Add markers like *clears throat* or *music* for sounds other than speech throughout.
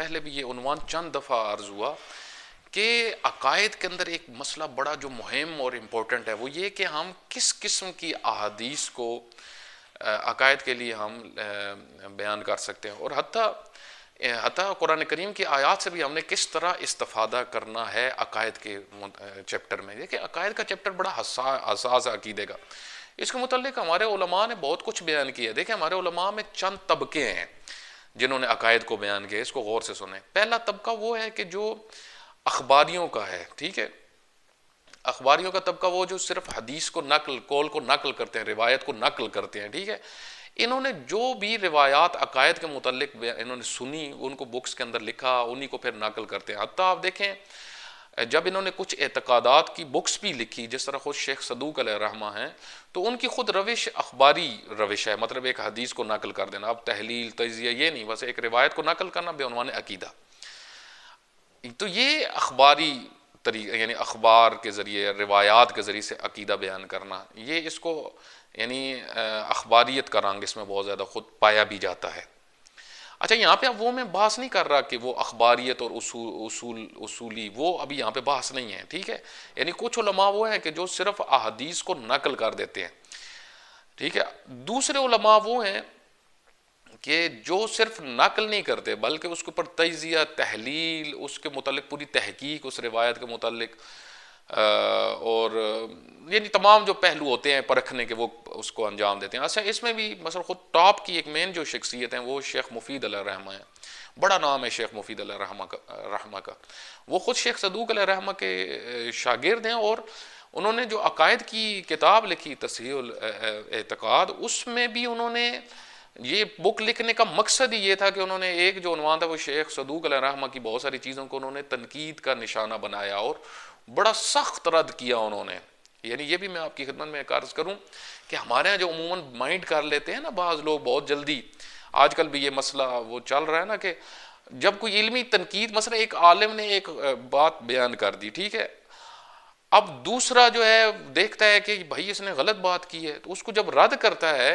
पहले भी ये उनवान चंद दफ़ा अर्ज हुआ कि अकायद के अंदर एक मसला बड़ा जो मुहिम और इम्पोर्टेंट है वो ये कि हम किस किस्म की अहादीस को अकायद के लिए हम बयान कर सकते हैं और हती हती कुरान करीम की आयात से भी हमने किस तरह इस्तफ़ादा करना है अकायद के चैप्टर में देखिए अकायद का चैप्टर बड़ा हसास अकीदे का इसके मतलब हमारे उलमा ने बहुत कुछ बयान किया देखिए हमारे उलमा में चंद तबके हैं जिन्होंने अकायद को बयान किया इसको गौर से सुने पहला तबका वो है कि जो अखबारियों का है ठीक है अखबारियों का तबका वो जो सिर्फ हदीस को नकल कौल को नकल करते हैं रिवायत को नकल करते हैं ठीक है इन्होंने जो भी रिवायात अकायद के मुतल इन्होंने सुनी उनको बुक्स के अंदर लिखा उन्हीं को फिर नकल करते हैं अब तो आप देखें जब इन्होंने कुछ एतकदात की बुक्स भी लिखी जिस तरह खुद शेख सदूक रहमा हैं तो उनकी खुद रविश अखबारी रविश है मतलब एक हदीस को नकल कर देना अब तहलील तजिया ये नहीं बस एक रिवायत को नकल करना बेनवान अकीदा तो ये अखबारी तरी यानी अखबार के ज़रिए रिवायात के ज़रिए से अकीदा बयान करना ये इसको यानी अखबारीत का रंग इसमें बहुत ज़्यादा ख़ुद पाया भी जाता है अच्छा यहाँ पे अब वो मैं बहस नहीं कर रहा कि वो अखबारीत और उसूल उसूल उसूली वो अभी यहाँ पे बहस नहीं है ठीक है यानी कुछ उलमा वो हैं कि जो सिर्फ अहदीस को नकल कर देते हैं ठीक है दूसरे उलमा वो हैं कि जो सिर्फ नकल नहीं करते बल्कि उसके ऊपर तजिया तहलील उसके मतलब पूरी तहकीक उस रिवायत के मतलब और यानी तमाम जो पहलू होते हैं परखने के वो उसको अंजाम देते हैं अच्छा इसमें भी मसल ख़ुद टॉप की एक मेन जो शख्सियत हैं वो शेख मुफीद रहमा है बड़ा नाम है शेख मुफीद रहमा का रहमा का वो ख़ुद शेख सदूक रहमा के शागिर्द हैं और उन्होंने जो अकायद की किताब लिखी तस्हील एतकाद उसमें भी उन्होंने ये बुक लिखने का मकसद ही ये था कि उन्होंने एक जो अनवान था वो शेख सदूक रहमा की बहुत सारी चीज़ों को उन्होंने तनकीद का निशाना बनाया और बड़ा सख्त रद्द किया उन्होंने यानी ये भी मैं आपकी खिदमत में अर्ज करूँ कि हमारे यहाँ जो अमूमन माइंड कर लेते हैं ना बाज़ लोग बहुत जल्दी आजकल भी ये मसला वो चल रहा है ना कि जब कोई इलमी तनकीद मसला एक आलम ने एक बात बयान कर दी ठीक है अब दूसरा जो है देखता है कि भाई इसने गलत बात की है तो उसको जब रद्द करता है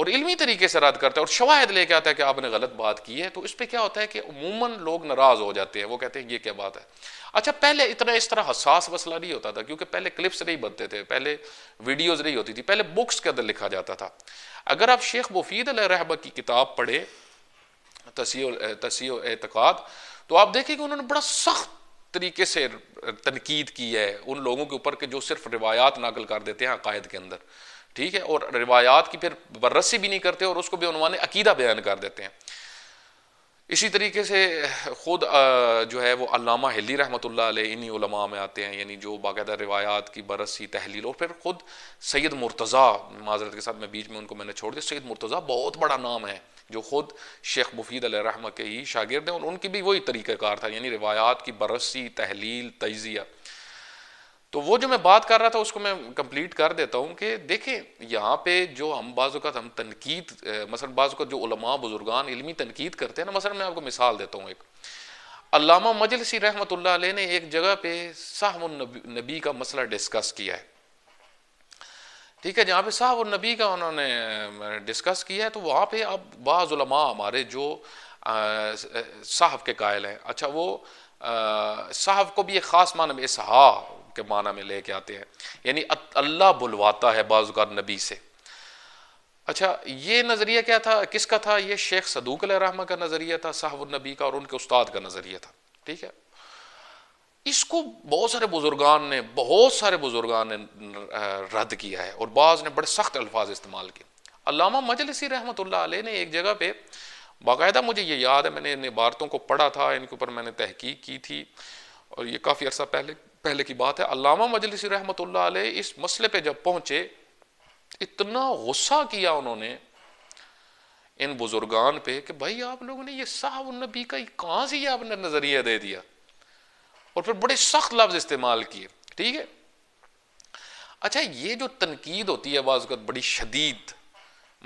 और इलमी तरीके से रद्द करता है और शवाहद लेके आता है कि आपने गलत बात की है तो इस पर क्या होता है कि उमूमन लोग नाराज़ हो जाते हैं वो कहते हैं ये क्या बात है अच्छा पहले इतना इस तरह हसास मसला नहीं होता था क्योंकि पहले क्लिप्स नहीं बनते थे पहले वीडियोज़ नहीं होती थी पहले बुक्स के अंदर लिखा जाता था अगर आप शेख मुफीद रहमा की किताब पढ़े तसी तसी एतक़ाद तो आप देखें कि उन्होंने बड़ा सख्त तरीके से तनकीद की है उन लोगों के ऊपर के जो सिर्फ रिवायात नकल कर देते हैं अकायद के अंदर ठीक है और रिवायात की फिर बरसी भी नहीं करते और उसको बेनवान अकीदा बयान कर देते हैं इसी तरीके से ख़ुद जो है वो अलामा हिली रहमत इन्हींमा में आते हैं यानी जो बाकायदा रिवायात की बरसी तहलील और फिर ख़ुद सैयद मुर्तज़ा माजरत के साथ मैं बीच में उनको मैंने छोड़ दिया सैयद मुर्तज़ा बहुत बड़ा नाम है जो ख़ुद शेख मुफीद रहमा के ही शागिर्द हैं और उनकी भी वही तरीक़ार था यानी रिवायात की बरसी तहलील तजिया तो वो जो मैं बात कर रहा था उसको मैं कंप्लीट कर देता हूँ कि देखें यहाँ पे जो हम बाज़ात हम तनकीद मसलन बाज़ात जो उलमा बुजुर्गान इलमी तनकीद करते हैं ना मसल मैं आपको मिसाल देता हूँ एक अलामा मजलसी रहमत ने एक जगह पे नबी का मसला डिस्कस किया है ठीक है जहाँ पे साहब नबी का उन्होंने डिस्कस किया है तो वहाँ पे अब बाज़ुलमा हमारे जो साहब के कायल हैं अच्छा वो साहब को भी एक ख़ास मान में इसहा के माना में लेके आते हैं यानी अल्लाह बुलवाता है बाजुकार नबी से अच्छा ये नज़रिया क्या था किसका था ये शेख सदूक रहमा का नज़रिया था साहबुलनबी का और उनके उस्ताद का नज़रिया था ठीक है इसको बहुत सारे बुजुर्गान ने बहुत सारे बुजुर्गान ने रद्द किया है और बाज़ ने बड़े सख्त अल्फाज इस्तेमाल किए अलामा मजलसी रहमत आल ने एक जगह पे बाकायदा मुझे ये याद है मैंने इन इबारतों को पढ़ा था इनके ऊपर मैंने तहकीक की थी और ये काफ़ी अर्सा पहले पहले की बात है अलामा मजलिस रहमत इस मसले पे जब पहुंचे इतना गुस्सा किया उन्होंने इन बुजुर्गान पे कि भाई आप लोगों ने ये साहब नबी का कहां से आपने नज़रिया दे दिया और फिर बड़े सख्त लफ्ज इस्तेमाल किए ठीक है अच्छा ये जो तनकीद होती है बाज़त बड़ी शदीद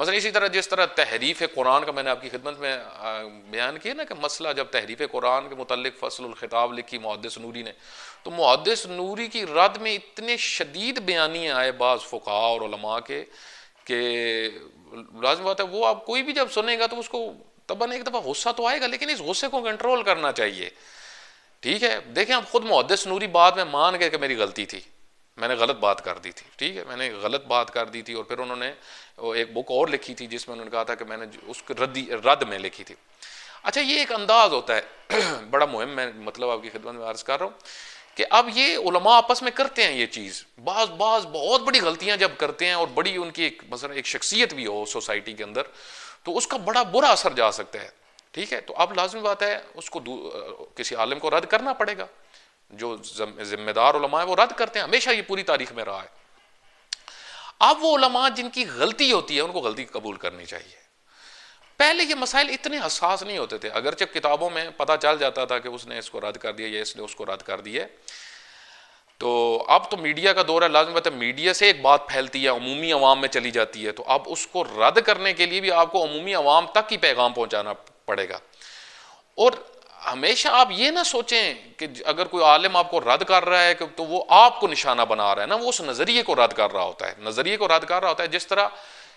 मसल इसी तरह जिस तरह तहरीफ कुरान का मैंने आपकी खिदमत में बयान किया ना कि मसला जब तहरीफ कुरान के मुतल खिताब लिखी मुहदस नूरी ने तो मुहदस नूरी की रद में इतने शदीद बयानी आए बाज़ फ़ुका और के, के कि लाजम बात है वो आप कोई भी जब सुनेगा तो उसको तबन एक दफ़ा गुस्सा तो आएगा लेकिन इस गुस्से को कंट्रोल करना चाहिए ठीक है देखें आप ख़ुद मुहदस नूरी बाद में मान गए कि मेरी गलती थी मैंने गलत बात कर दी थी ठीक है मैंने गलत बात कर दी थी और फिर उन्होंने एक बुक और लिखी थी जिसमें उन्होंने कहा था कि मैंने उस रद्दी रद्द में लिखी थी अच्छा ये एक अंदाज़ होता है *clears throat* बड़ा मुहिम मैं मतलब आपकी खिदमत में अर्ज़ कर रहा हूँ कि अब ये उलमा आपस में करते हैं ये चीज़ बाज बाज बहुत बड़ी गलतियां जब करते हैं और बड़ी उनकी एक मसल एक शख्सियत भी हो सोसाइटी के अंदर तो उसका बड़ा बुरा असर जा सकता है ठीक है तो अब लाजमी बात है उसको किसी आलम को रद्द करना पड़ेगा जो जिम्मेदार उलमा है वो रद्द करते हैं हमेशा ये पूरी तारीख में रहा है अब वो उलमा जिनकी गलती होती है उनको गलती कबूल करनी चाहिए पहले ये मसाइल इतने हसास नहीं होते थे अगरचे किताबों में पता चल जाता था कि उसने इसको रद्द कर दिया या इसने उसको रद्द कर दिया तो अब तो मीडिया का दौर है लाजमी बात है मीडिया से एक बात फैलती है अमूमी आवाम में चली जाती है तो अब उसको रद्द करने के लिए भी आपको अमूमी आवाम तक ही पैगाम पहुंचाना पड़ेगा और हमेशा आप ये ना सोचें कि अगर कोई आलम आपको रद्द कर रहा है तो वो आपको निशाना बना रहा है ना वो उस नज़रिए को रद्द कर रहा होता है नज़रिए को रद्द कर रहा होता है जिस तरह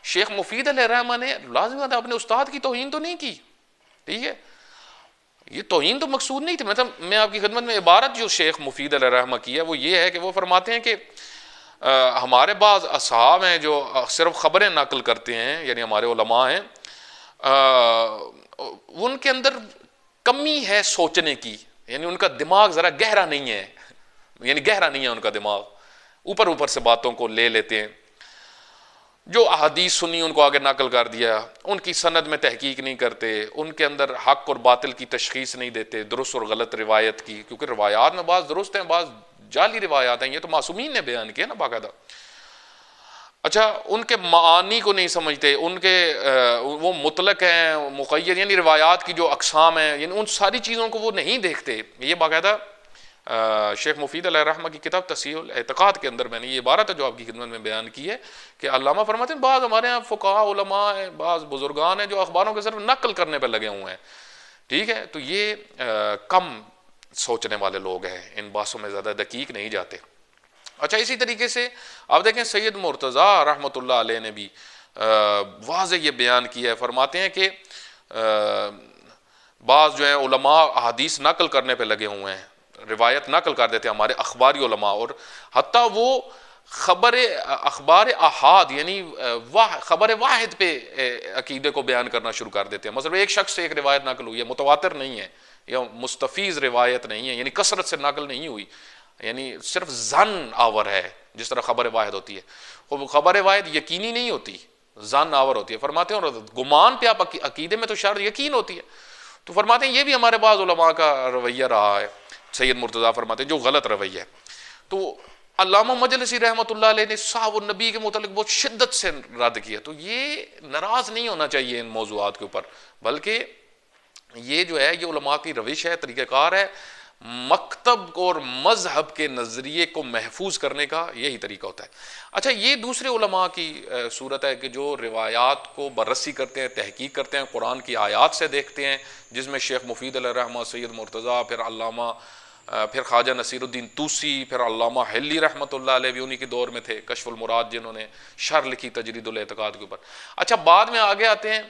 शेख मुफीद रहमा ने लाजमी अपने उस्ताद की तोहन तो नहीं की ठीक है ये तोहन तो मकसूद नहीं थी मतलब मैं आपकी खिदमत में इबारत जो शेख मुफीद रहमा की है वो ये है कि वो फरमाते हैं कि आ, हमारे बाद असहाब हैं जो सिर्फ ख़बरें नकल करते हैं यानी हमारे उलमा हैं आ, उनके अंदर कमी है सोचने की यानी उनका दिमाग ज़रा गहरा नहीं है यानी गहरा नहीं है उनका दिमाग ऊपर ऊपर से बातों को ले लेते हैं जो अहदीस सुनी उनको आगे नकल कर दिया उनकी सनद में तहकीक नहीं करते उनके अंदर हक और बातिल की तशखीस नहीं देते दुरुस्त और गलत रिवायत की क्योंकि रवायात में बाज़ दुरुस्त हैं बाज़ जाली रिवायात हैं ये तो मासूमीन ने बयान किया ना बाकायदा अच्छा उनके मानी को नहीं समझते उनके वो मुतलक हैं मुकैद यानी रिवायात की जो अकसाम हैं यानी उन सारी चीज़ों को वो नहीं देखते ये बाकायदा शेख मुफीद रहमा की किताब तसीहतक़ात के अंदर मैंने ये इबारत है जो आपकी खिदमत में बयान की है कि अलामा फरमाते हैं बाज़ हमारे यहाँ फ़ुकामा है बाज़ बुज़ुर्गान हैं जो अखबारों के सिर्फ नकल करने पर लगे हुए हैं ठीक है तो ये आ, कम सोचने वाले लोग हैं इन बातों में ज़्यादा दकीक नहीं जाते अच्छा इसी तरीके से आप देखें सैयद मुर्तज़ा रहमत ने भी वाज ये बयान किया है फरमाते हैं कि बाज़ जो है उलमा अदीस नकल करने पर लगे हुए हैं रिवायत नकल कर देते हैं हमारे अखबारी और हती वो खबर अखबार अहाद यानी वाह खबर वाहिद पे अकीदे को बयान करना शुरू कर देते हैं मतलब एक शख्स से एक रिवायत नकल हुई है मुतवातर नहीं है या मुस्तफ़ीज़ रिवायत नहीं है यानी कसरत से नकल नहीं हुई यानी सिर्फ जन आवर है जिस तरह खबर वाहिद होती है वो खबर वाहिद यकीनी नहीं होती जन आवर होती है फरमाते हैं और गुमान पे आप अकीदे में तो शायद यकीन होती है तो फरमाते हैं ये भी हमारे पास का रवैया रहा है सैयद मुर्तज़ा फरमाते हैं जो गलत रवैया है तो अलामा मजलसी रहमत ने साहब नबी के मतलब बहुत शिद्दत से रद्द किया तो ये नाराज़ नहीं होना चाहिए इन मौजूद के ऊपर बल्कि ये जो है ये उलमा की रविश है तरीक़ार है मकतब और मजहब के नज़रिए को महफूज करने का यही तरीका होता है अच्छा ये दूसरे उलमा की सूरत है कि जो रिवायात को बरसी करते हैं तहकीक करते हैं कुरान की आयात से देखते हैं जिसमें शेख मुफीद रहमा सैद मुर्तज़ा फिर अलामा फिर ख्वाजा नसीरुद्दीन तूसी फिर अलामा हिली रहमत भी उन्हीं के दौर में थे कशफुल मुराद जिन्होंने शर लिखी तजरीदुलतकाद के ऊपर अच्छा बाद में आगे आते हैं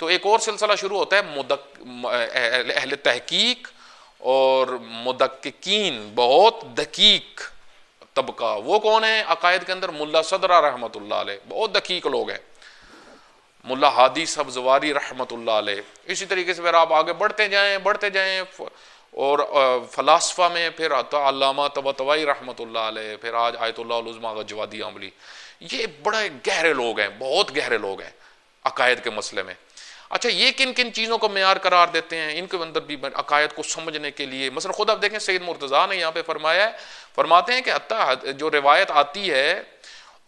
तो एक और सिलसिला शुरू होता है मुदक अहल तहकीक और मुदक्कीन बहुत दकीक तबका वो कौन है अकायद के अंदर मुल्ला सदरा रहमत बहुत दकीक लोग हैं मुल्ला हादी सब्जवारी रहमत इसी तरीके से फिर आप आगे बढ़ते जाएँ बढ़ते जाएँ और फ़लासफ़ा में फिर तब तवाई रहमत फिर आज आयतुल्लाजमा गजवादी अमली ये बड़े गहरे लोग हैं बहुत गहरे लोग हैं अकायद के मसले में अच्छा ये किन किन चीज़ों को मैार करार देते हैं इनके अंदर भी अकायद को समझने के लिए मसलन खुद आप देखें सैद मुर्तज़ा ने यहाँ पर फरमाया है फरमाते हैं कि अत्ता जो रिवायत आती है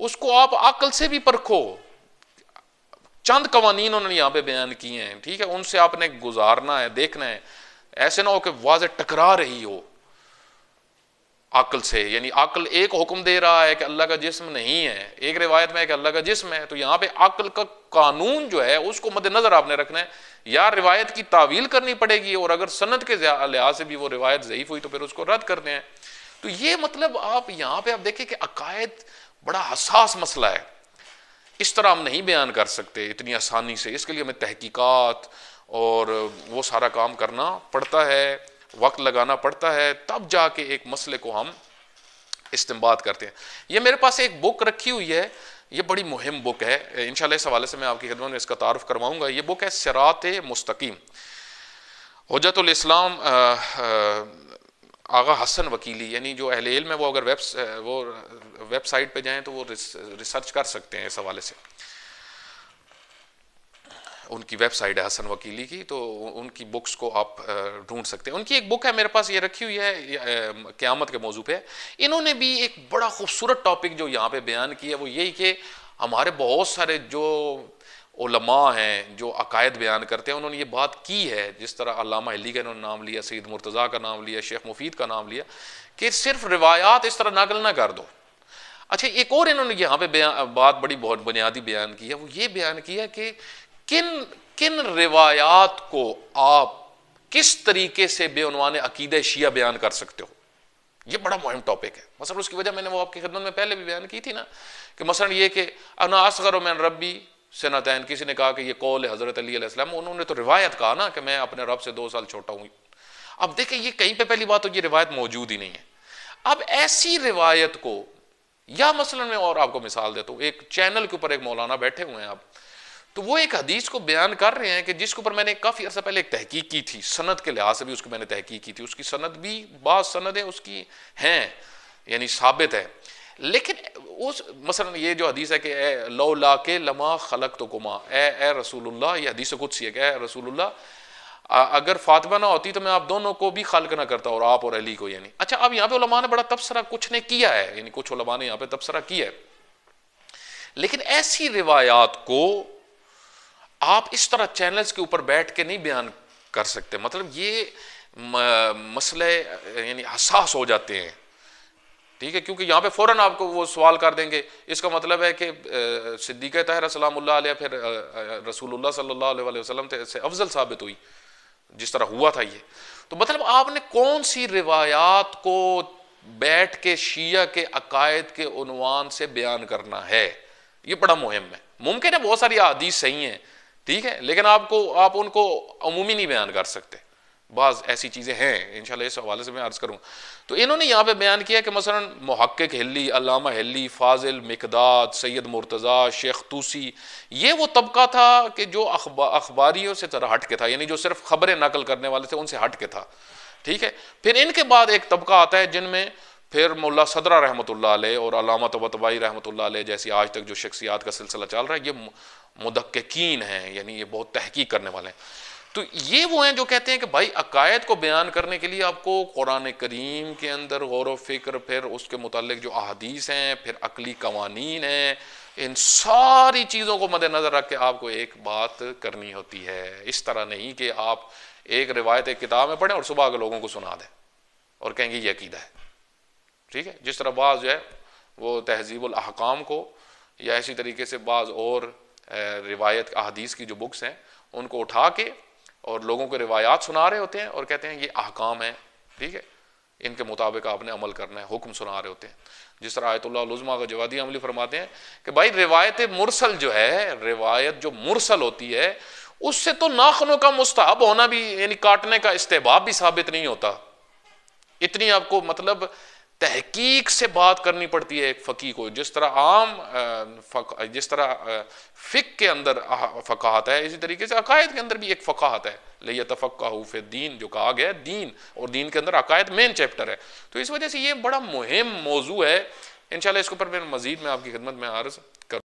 उसको आप अकल से भी परखो चंद कवानीन उन्होंने यहाँ पे बयान किए हैं ठीक है उनसे आपने गुजारना है देखना है ऐसे ना हो कि वाज टकरा रही हो अकल से यानी अकल एक हुक्म दे रहा है कि अल्लाह का जिस्म नहीं है एक रिवायत में है कि अल्लाह का जिस्म है तो यहां पे अकल का कानून जो है उसको मद्देनजर आपने रखना है या रिवायत की तावील करनी पड़ेगी और अगर सनत के लिहाज से भी वो रिवायत ज़यीफ़ हुई तो फिर उसको रद्द करते हैं तो ये मतलब आप यहां पे आप देखें कि अकायद बड़ा हसास मसला है इस तरह हम नहीं बयान कर सकते इतनी आसानी से इसके लिए हमें तहकीकत और वो सारा काम करना पड़ता है वक्त लगाना पड़ता है तब जाके एक मसले को हम इस्तेमाल करते हैं ये मेरे पास एक बुक रखी हुई है ये बड़ी मुहिम बुक है इन इस हवाले से मैं आपकी खिदमत में इसका तारफ़ करवाऊँगा ये बुक है सरात मुस्तकीम हजतुलस्लाम आगा हसन वकीली यानी जो अहले इल्म है वो अगर वेब वो वेबसाइट पे जाएं तो वो रिसर्च कर सकते हैं इस हवाले से उनकी वेबसाइट है हसन वकीली की तो उनकी बुक्स को आप ढूंढ सकते हैं उनकी एक बुक है मेरे पास ये रखी हुई है क़्यामत के मौजू पे इन्होंने भी एक बड़ा खूबसूरत टॉपिक जो यहाँ पे बयान किया वो यही कि हमारे बहुत सारे जो ओलमा हैं जो अकायद बयान करते हैं उन्होंने ये बात की है जिस तरह अलामा अली का इन्होंने नाम लिया सईद मुर्तज़ा का नाम लिया शेख मुफीद का नाम लिया कि सिर्फ रिवायात इस तरह नकल ना कर दो अच्छा एक और इन्होंने यहाँ पे बात बड़ी बहुत बुनियादी बयान की है वो ये बयान किया कि किन किन रिवायात को आप किस तरीके से बेनवान अकीद शिया बयान कर सकते हो ये बड़ा मुहिम टॉपिक है मसलन उसकी वजह मैंने वो आपकी खिदमत में पहले भी बयान की थी ना कि मसलन ये कि अनासगर मैन रबी सनातैन किसी ने कहा कि ये कौल है हज़रत अलीसम उन्होंने तो रिवायत कहा ना कि मैं अपने रब से दो साल छोटा हूँ अब देखे ये कहीं पर पहली बात हो तो ये रिवायत मौजूद ही नहीं है अब ऐसी रिवायत को या मसलन में और आपको मिसाल देता हूँ एक चैनल के ऊपर एक मौलाना बैठे हुए हैं आप तो वो एक हदीस को बयान कर रहे हैं कि जिसके ऊपर मैंने काफ़ी अर्सा पहले एक तहकीक की थी सनत के लिहाज से भी उसकी मैंने तहकीक की थी उसकी सनत भी बाद सनदें उसकी हैं यानी साबित है लेकिन उस मसलन ये जो हदीस है कि ए लौला के लमा खलक तो कुमा ए ए रसूलुल्लाह ये हदीस खुद सी है कि ए रसूलुल्लाह अगर फातिमा ना होती तो मैं आप दोनों को भी खालक ना करता और आप और अली को यानी अच्छा अब यहाँ पे उलमा ने बड़ा तबसरा कुछ ने किया है यानी कुछ उलमा ने यहाँ पे तबसरा किया है लेकिन ऐसी रिवायात को आप इस तरह चैनल्स के ऊपर बैठ के नहीं बयान कर सकते मतलब ये मसले यानी हसास हो जाते हैं ठीक है क्योंकि यहाँ पे फ़ौरन आपको वो सवाल कर देंगे इसका मतलब है कि सिद्दीक तहर सलाम फिर रसूलुल्लाह सल्लल्लाहु अलैहि वसल्लम से अफजल साबित हुई जिस तरह हुआ था ये तो मतलब आपने कौन सी रिवायात को बैठ के शिया के अकायद के उनवान से बयान करना है ये बड़ा मुहिम है मुमकिन है बहुत सारी आदि सही हैं ठीक है लेकिन आपको आप उनको अमूमी नहीं बयान कर सकते बाज़ ऐसी चीज़ें हैं इन इस हवाले से मैं अर्ज़ करूँ तो इन्होंने यहाँ पे बयान किया कि मसला महक्क हिली अलामा हिली फाजिल मकदाद सैयद मुर्तज़ा शेख तूसी ये वो तबका था कि जो अखबा अखबारियों से तरह हट के था यानी जो सिर्फ खबरें नकल करने वाले थे उनसे हट के था ठीक है फिर इनके बाद एक तबका आता है जिनमें फिर मुला सदरा रहमत और अलामा तबतबाई रहमत जैसी आज तक जो शख्सियात का सिलसिला चल रहा है ये मुदक्कीन हैं यानी ये बहुत तहकीक करने वाले हैं तो ये वो हैं जो कहते हैं कि भाई अकायद को बयान करने के लिए आपको कुरान करीम के अंदर गौर फिक्र फिर उसके मुतलक जो अहदीस हैं फिर अकली कवानीन हैं इन सारी चीज़ों को मद्देनज़र रख के आपको एक बात करनी होती है इस तरह नहीं कि आप एक रिवायत एक किताब में पढ़ें और सुबह के लोगों को सुना दें और कहेंगे ये अकीदा है ठीक है जिस तरह बाज़ जो है वो तहजीबुल अहकाम को या इसी तरीके से बाज़ और रिवायत अहदीस की जो बुक्स हैं उनको उठा के और लोगों को रिवायात सुना रहे होते हैं और कहते हैं ये अहकाम है ठीक है इनके मुताबिक आपने अमल करना है हुक्म सुना रहे होते हैं जिस तरह आयतुल्लाजमा का जवादी अमली फरमाते हैं कि भाई रिवायत मुरसल जो है रिवायत जो मुरसल होती है उससे तो नाखनों का मुस्ताब होना भी यानी काटने का इस्तेबाब भी साबित नहीं होता इतनी आपको मतलब तहकीक से बात करनी पड़ती है एक फ़की को जिस तरह आम जिस तरह फ़िक के अंदर फ़काहत है इसी तरीके से अकायद के अंदर भी एक फ़काहत है लिया तफ़क्का दीन जो कहा गया है दीन और दीन के अंदर अकायद मेन चैप्टर है तो इस वजह से ये बड़ा मुहिम मौजू है इनशाला इसके ऊपर मैं मज़ीद में आपकी खिदमत में आ रहा